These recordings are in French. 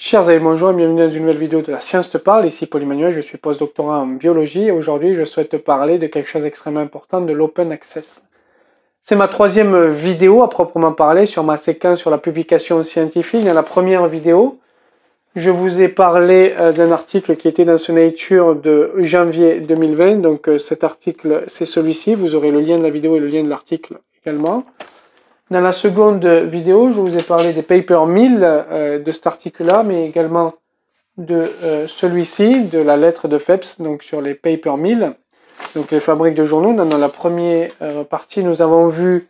Chers amis, bonjour et bienvenue dans une nouvelle vidéo de La Science te parle. Ici Paul Emmanuel, je suis post-doctorat en biologie et aujourd'hui je souhaite te parler de quelque chose d'extrêmement important, de l'open access. C'est ma troisième vidéo à proprement parler sur ma séquence sur la publication scientifique. Dans la première vidéo, je vous ai parlé euh, d'un article qui était dans ce Nature de janvier 2020. Donc euh, cet article, c'est celui-ci. Vous aurez le lien de la vidéo et le lien de l'article également. Dans la seconde vidéo, je vous ai parlé des paper mills euh, » de cet article-là, mais également de euh, celui-ci, de la lettre de FEPS, donc sur les paper mills », donc les fabriques de journaux. Dans, la première euh, partie, nous avons vu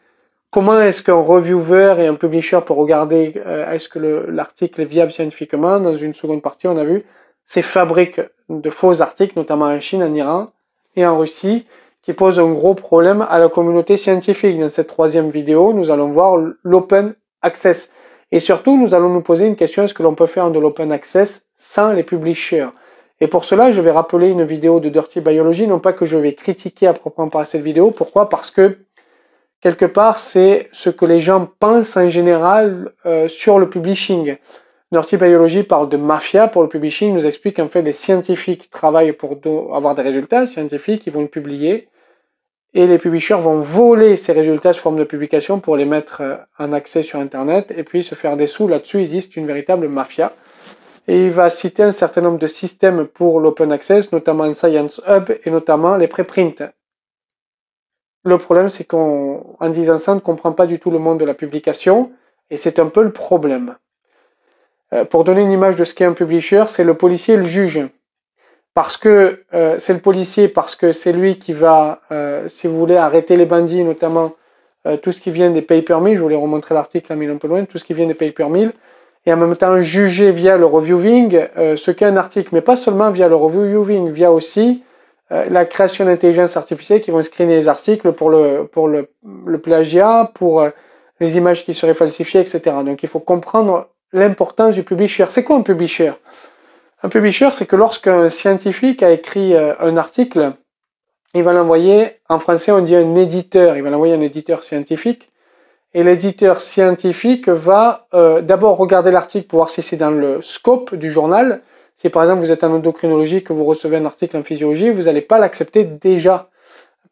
comment est-ce qu'un reviewer et un publisher pour regarder est-ce que l'article est viable scientifiquement. Dans une seconde partie, on a vu ces fabriques de faux articles, notamment en Chine, en Iran et en Russie, qui pose un gros problème à la communauté scientifique. Dans cette troisième vidéo, nous allons voir l'open access. Et surtout, nous allons nous poser une question, est-ce que l'on peut faire de l'open access sans les publishers Et pour cela, je vais rappeler une vidéo de Dirty Biology, non pas que je vais critiquer à proprement parler cette vidéo. Pourquoi Parce que, quelque part, c'est ce que les gens pensent en général euh, sur le publishing. Dirty Biology parle de mafia pour le publishing, nous explique qu'en fait, des scientifiques travaillent pour avoir des résultats scientifiques, ils vont le publier et les publishers vont voler ces résultats sous forme de publication pour les mettre euh, en accès sur Internet et puis se faire des sous là-dessus. Ils disent c'est une véritable mafia. Et il va citer un certain nombre de systèmes pour l'open access, notamment Science Hub et notamment les préprints. Le problème, c'est qu'en disant ça, on ne comprend pas du tout le monde de la publication et c'est un peu le problème. Euh, pour donner une image de ce qu'est un publisher, c'est le policier et le juge parce que euh, c'est le policier, parce que c'est lui qui va, euh, si vous voulez, arrêter les bandits, notamment euh, tout ce qui vient des per permis, je voulais remontrer l'article un peu loin, tout ce qui vient des per permis, et en même temps juger via le reviewing ce qu'est un article, mais pas seulement via le reviewing, via aussi la création d'intelligence artificielle qui vont screener les articles pour le, pour le, plagiat, pour les images qui seraient falsifiées, etc. Donc il faut comprendre l'importance du publisher. C'est quoi un publisher un publisher, c'est que lorsqu'un scientifique a écrit euh, un article, il va l'envoyer, en français on dit un éditeur, il va l'envoyer à un éditeur scientifique, et l'éditeur scientifique va euh, d'abord regarder l'article pour voir si c'est dans le scope du journal. Si par exemple vous êtes en endocrinologie que vous recevez un article en physiologie, vous n'allez pas l'accepter déjà.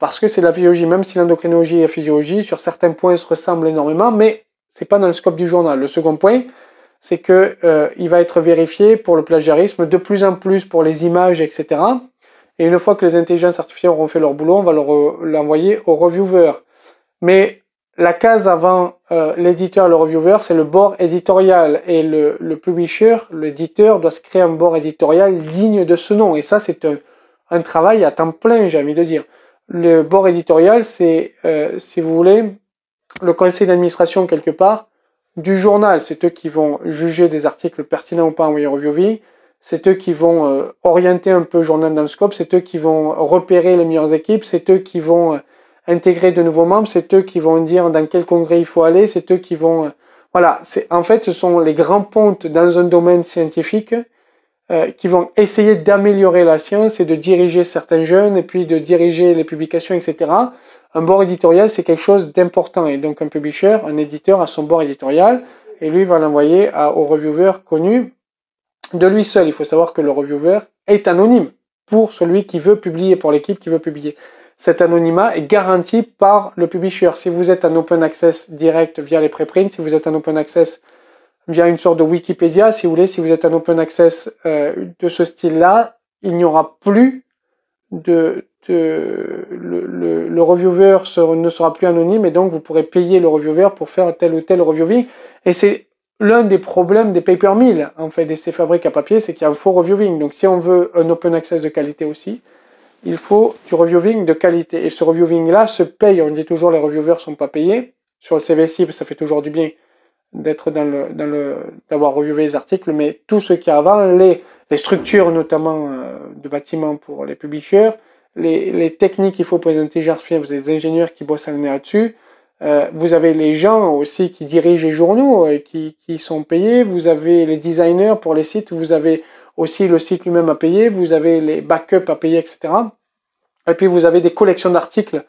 Parce que c'est la physiologie, même si l'endocrinologie et la physiologie, sur certains points, se ressemblent énormément, mais c'est pas dans le scope du journal. Le second point, c'est que euh, il va être vérifié pour le plagiarisme de plus en plus pour les images, etc. Et une fois que les intelligences artificielles auront fait leur boulot, on va euh, l'envoyer au reviewer. Mais la case avant euh, l'éditeur et le reviewer, c'est le bord éditorial. Et le, publisher, l'éditeur, doit se créer un bord éditorial digne de ce nom. Et ça, c'est un, travail à temps plein, j'ai envie de dire. Le bord éditorial, c'est, si vous voulez, le conseil d'administration quelque part, du journal, c'est eux qui vont juger des articles pertinents ou pas en reviewing. c'est eux qui vont euh, orienter un peu le journal dans le scope, c'est eux qui vont repérer les meilleures équipes, c'est eux qui vont euh, intégrer de nouveaux membres, c'est eux qui vont dire dans quel congrès il faut aller, c'est eux qui vont... Euh, voilà, c'est en fait, ce sont les grands pontes dans un domaine scientifique qui vont essayer d'améliorer la science et de diriger certains jeunes et puis de diriger les publications, etc. Un bord éditorial, c'est quelque chose d'important. Et donc, un publisher, un éditeur a son bord éditorial et lui va l'envoyer au reviewer connu de lui seul. Il faut savoir que le reviewer est anonyme pour celui qui veut publier, pour l'équipe qui veut publier. Cet anonymat est garanti par le publisher. Si vous êtes un open access direct via les préprints, si vous êtes un open access via une sorte de Wikipédia, si vous voulez, si vous êtes un open access euh, de ce style-là, il n'y aura plus de, le, reviewer ne sera plus anonyme et donc vous pourrez payer le reviewer pour faire tel ou tel reviewing. Et c'est l'un des problèmes des paper mills en fait des ces fabriques à papier, c'est qu'il y a un faux reviewing. Donc si on veut un open access de qualité aussi, il faut du reviewing de qualité. Et ce reviewing là se paye. On dit toujours les reviewers sont pas payés sur le CVC ça fait toujours du bien d'être dans le, d'avoir reviewé les articles, mais tout ce qui est avant les les structures notamment euh, de bâtiments pour les publishers, les, techniques qu'il faut présenter, j'ai vous avez des ingénieurs qui bossent là-dessus, euh, vous avez les gens aussi qui dirigent les journaux euh, et qui, sont payés, vous avez les designers pour les sites, vous avez aussi le site lui-même à payer, vous avez les backups à payer, etc. Et puis vous avez des collections d'articles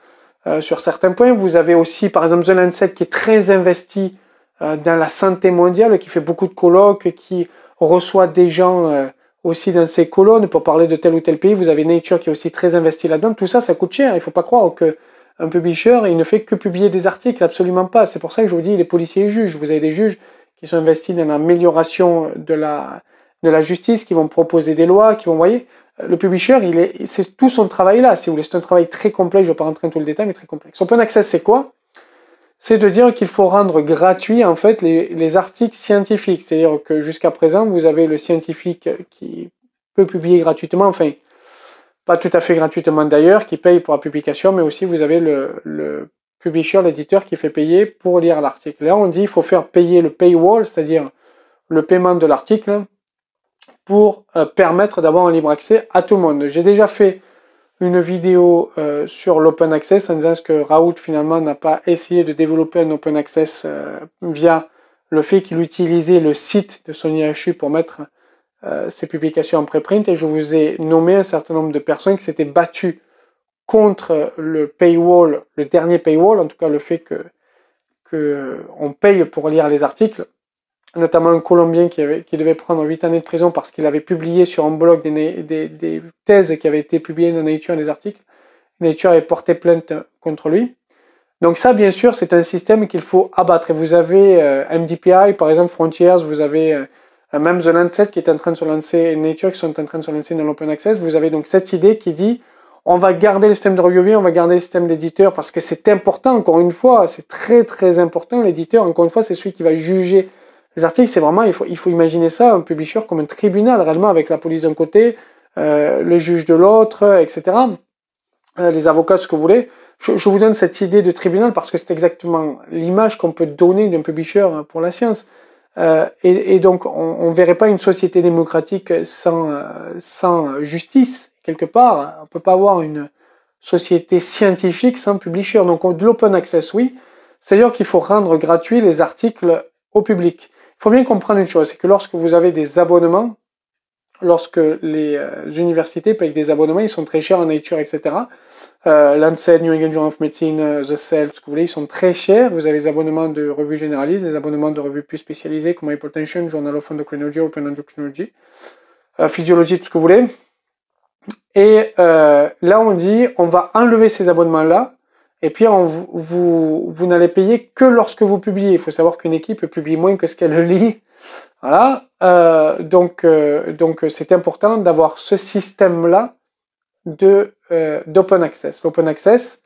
euh, sur certains points, vous avez aussi par exemple The Lancet qui est très investi dans la santé mondiale, qui fait beaucoup de colloques, qui reçoit des gens aussi dans ces colonnes pour parler de tel ou tel pays. Vous avez Nature qui est aussi très investi là-dedans. Tout ça, ça coûte cher. Il faut pas croire que un publisher, il ne fait que publier des articles, absolument pas. C'est pour ça que je vous dis, les policiers et juges. Vous avez des juges qui sont investis dans l'amélioration de la, de la justice, qui vont proposer des lois, qui vont, voyez, le publisher, il est, c'est tout son travail là, si vous voulez. C'est un travail très complexe, je ne vais pas rentrer dans tout le détail, mais très complexe. Open Access, c'est quoi? c'est de dire qu'il faut rendre gratuit en fait les, articles scientifiques. C'est-à-dire que jusqu'à présent, vous avez le scientifique qui peut publier gratuitement, enfin, pas tout à fait gratuitement d'ailleurs, qui paye pour la publication, mais aussi vous avez le, publisher, l'éditeur qui fait payer pour lire l'article. Là, on dit qu'il faut faire payer le paywall, c'est-à-dire le paiement de l'article, pour euh, permettre d'avoir un libre accès à tout le monde. J'ai déjà fait une vidéo euh, sur l'open access en disant que Raoult finalement n'a pas essayé de développer un open access euh, via le fait qu'il utilisait le site de son IHU pour mettre euh, ses publications en préprint et je vous ai nommé un certain nombre de personnes qui s'étaient battues contre le paywall, le dernier paywall, en tout cas le fait que, que on paye pour lire les articles notamment un Colombien qui, avait, qui devait prendre 8 années de prison parce qu'il avait publié sur un blog des, des, thèses qui avaient été publiées dans Nature, des articles. Nature avait porté plainte contre lui. Donc ça, bien sûr, c'est un système qu'il faut abattre. Et vous avez euh, MDPI, par exemple, Frontiers, vous avez euh, euh, même The Lancet qui est en train de se lancer, et Nature qui sont en train de se lancer dans l'open access. Vous avez donc cette idée qui dit, on va garder le système de review, on va garder le système d'éditeur parce que c'est important, encore une fois, c'est très très important. L'éditeur, encore une fois, c'est celui qui va juger les articles, c'est vraiment, il faut, imaginer ça, un publisher comme un tribunal, réellement, avec la police d'un côté, euh, le juge de l'autre, euh, etc. Euh, les avocats, ce que vous voulez. Je, je, vous donne cette idée de tribunal parce que c'est exactement l'image qu'on peut donner d'un publisher euh, pour la science. et, donc, on ne verrait pas une société démocratique sans, justice, quelque part. On peut pas avoir une société scientifique sans publisher. Donc, de l'open access, oui. C'est-à-dire qu'il faut rendre gratuit les articles au public. Il faut bien comprendre une chose, c'est que lorsque vous avez des abonnements, lorsque les euh, universités payent des abonnements, ils sont très chers en nature, etc. Euh, Lancet, New England Journal of Medicine, euh, The Cell, ce que vous voulez, ils sont très chers. Vous avez des abonnements de revues généralistes, des abonnements de revues plus spécialisées comme Hypertension, Journal of Endocrinology, Open Endocrinology, euh, Physiology, tout ce que vous voulez. Et euh, là, on dit, on va enlever ces abonnements-là et puis, on, vous, vous n'allez payer que lorsque vous publiez. Il faut savoir qu'une équipe publie moins que ce qu'elle lit. Voilà. Euh, donc, euh, donc c'est important d'avoir ce système-là de euh, d'open access. L'open access,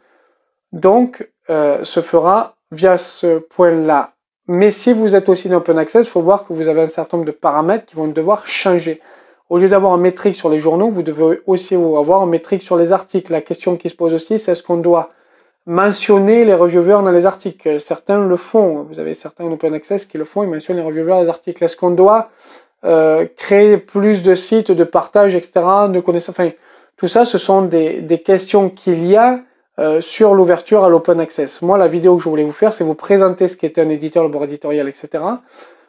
donc, euh, se fera via ce point-là. Mais si vous êtes aussi dans open access, il faut voir que vous avez un certain nombre de paramètres qui vont devoir changer. Au lieu d'avoir un métrique sur les journaux, vous devez aussi avoir un métrique sur les articles. La question qui se pose aussi, c'est est-ce qu'on doit mentionner les reviewers dans les articles. Certains le font. Vous avez certains en open access qui le font, ils mentionnent les reviewers dans les articles. Est-ce qu'on doit euh, créer plus de sites de partage, etc., de connaissances Enfin, tout ça, ce sont des, questions qu'il y a euh, sur l'ouverture à l'open access. Moi, la vidéo que je voulais vous faire, c'est vous présenter ce qu'était un éditeur, le bord éditorial, etc.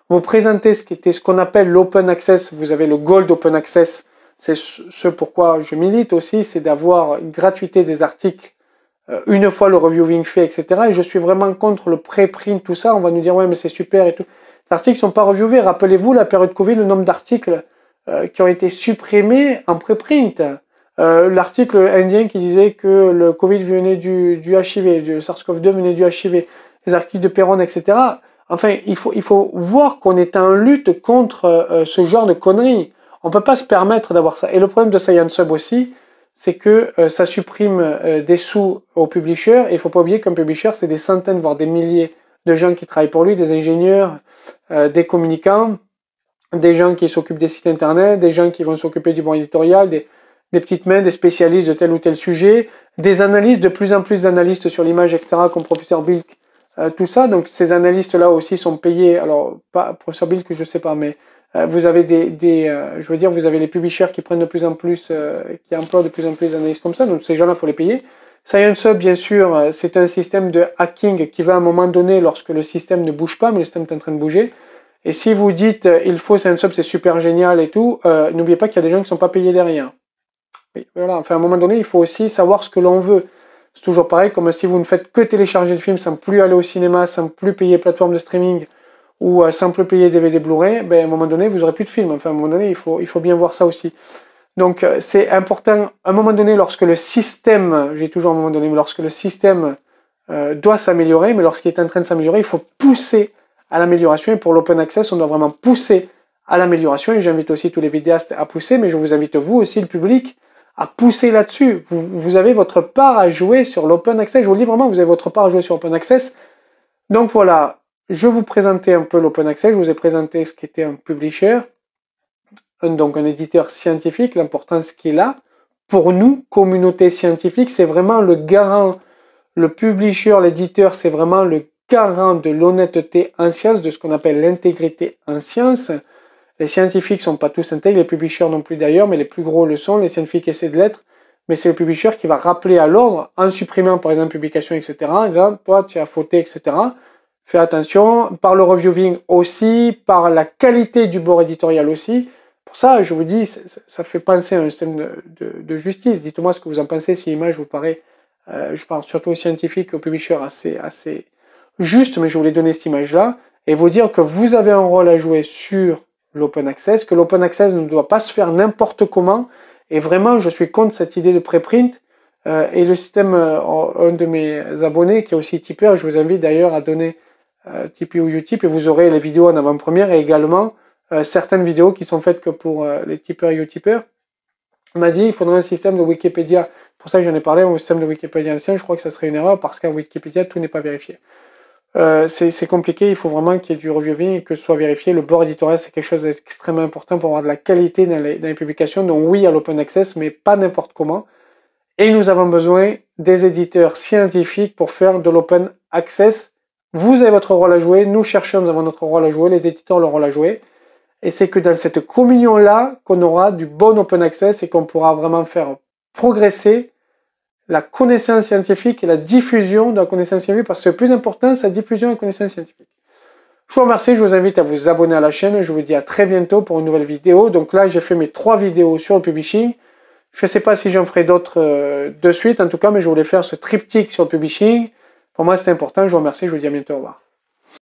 Vous présenter ce était ce qu'on appelle l'open access. Vous avez le gold open access. C'est ce pourquoi je milite aussi, c'est d'avoir gratuité des articles euh, une fois le reviewing fait, etc. Et je suis vraiment contre le pré-print, tout ça. On va nous dire, ouais, mais c'est super et tout. Les articles sont pas reviewés. Rappelez-vous, la période Covid, le nombre d'articles euh, qui ont été supprimés en pré-print. Euh, L'article indien qui disait que le Covid venait du, du HIV, le SARS-CoV-2 venait du HIV, les articles de Perron, etc. Enfin, il faut, il faut voir qu'on est en lutte contre euh, ce genre de conneries. On peut pas se permettre d'avoir ça. Et le problème de Science sub aussi, c'est que euh, ça supprime euh, des sous aux publishers. Et il faut pas oublier qu'un publisher, c'est des centaines, voire des milliers de gens qui travaillent pour lui, des ingénieurs, euh, des communicants, des gens qui s'occupent des sites internet, des gens qui vont s'occuper du bon éditorial, des, petites mains, des spécialistes de tel ou tel sujet, des analystes, de plus en plus d'analystes sur l'image, etc., comme professeur Bilk, tout ça. Donc ces analystes-là aussi sont payés. Alors, pas professeur Bilk, je sais pas, mais euh, vous avez des, des euh, je veux dire, vous avez les publishers qui prennent de plus en plus, euh, qui emploient de plus en plus d'analystes comme ça, donc ces gens-là, faut les payer. Science bien sûr, c'est un système de hacking qui va à un moment donné, lorsque le système ne bouge pas, mais le système est en train de bouger. Et si vous dites, il faut Science c'est super génial et tout, n'oubliez pas qu'il y a des gens qui ne sont pas payés derrière. voilà, enfin, à un moment donné, il faut aussi savoir ce que l'on veut. C'est toujours pareil, comme si vous ne faites que télécharger le film sans plus aller au cinéma, sans plus payer plateforme de streaming, ou à euh, simple payer DVD Blu-ray, ben, à un moment donné, vous aurez plus de films. Enfin, à un moment donné, il faut, il faut bien voir ça aussi. Donc, euh, c'est important, à un moment donné, lorsque le système, j'ai toujours un moment donné, lorsque le système euh, doit s'améliorer, mais lorsqu'il est en train de s'améliorer, il faut pousser à l'amélioration. Et pour l'open access, on doit vraiment pousser à l'amélioration. Et j'invite aussi tous les vidéastes à pousser, mais je vous invite vous aussi, le public, à pousser là-dessus. Vous, vous, avez votre part à jouer sur l'open access. Je vous le dis vraiment, vous avez votre part à jouer sur l'open access. Donc voilà, je vous présentais un peu l'open access, je vous ai présenté ce qu'était un publisher, donc un éditeur scientifique, l'importance qu'il a. Pour nous, communauté scientifique, c'est vraiment le garant, le publisher, l'éditeur, c'est vraiment le garant de l'honnêteté en science, de ce qu'on appelle l'intégrité en science. Les scientifiques ne sont pas tous intègres, les publishers non plus d'ailleurs, mais les plus gros le sont, les scientifiques essaient de l'être, mais c'est le publisher qui va rappeler à l'ordre en supprimant par exemple publication, etc., exemple, toi tu as fauté, etc. Fais attention, par le reviewing aussi, par la qualité du bord éditorial aussi. Pour ça, je vous dis, ça, fait penser à un système de, justice. Dites-moi ce que vous en pensez, si l'image vous paraît, euh, je parle surtout aux scientifiques, aux publishers, assez, assez juste, mais je voulais donner cette image-là, et vous dire que vous avez un rôle à jouer sur l'open access, que l'open access ne doit pas se faire n'importe comment, et vraiment, je suis contre cette idée de préprint. Euh, et le système, euh, un de mes abonnés qui est aussi tipeur, je vous invite d'ailleurs à donner euh, Tipeee ou Utip et vous aurez les vidéos en avant-première et également euh, certaines vidéos qui sont faites que pour euh, les tipeurs et Utipeurs. On m'a dit il faudrait un système de Wikipédia. Pour ça que j'en ai parlé, un système de Wikipédia ancien, je crois que ça serait une erreur parce qu'en Wikipédia, tout n'est pas vérifié. Euh, c'est compliqué, il faut vraiment qu'il y ait du reviewing et que ce soit vérifié. Le bord éditorial, c'est quelque chose d'extrêmement important pour avoir de la qualité dans les, dans les publications. Donc oui, à l'open access, mais pas n'importe comment. Et nous avons besoin des éditeurs scientifiques pour faire de l'open access vous avez votre rôle à jouer, nous cherchons, nous avons notre rôle à jouer, les éditeurs leur rôle à jouer. Et c'est que dans cette communion-là qu'on aura du bon open access et qu'on pourra vraiment faire progresser la connaissance scientifique et la diffusion de la connaissance scientifique, parce que le plus important, c'est la diffusion de la connaissance scientifique. Je vous remercie, je vous invite à vous abonner à la chaîne, je vous dis à très bientôt pour une nouvelle vidéo. Donc là, j'ai fait mes trois vidéos sur le publishing. Je ne sais pas si j'en ferai d'autres euh, de suite, en tout cas, mais je voulais faire ce triptyque sur le publishing. Pour moi, c'était important. Je vous remercie. Je vous dis à bientôt. Au revoir.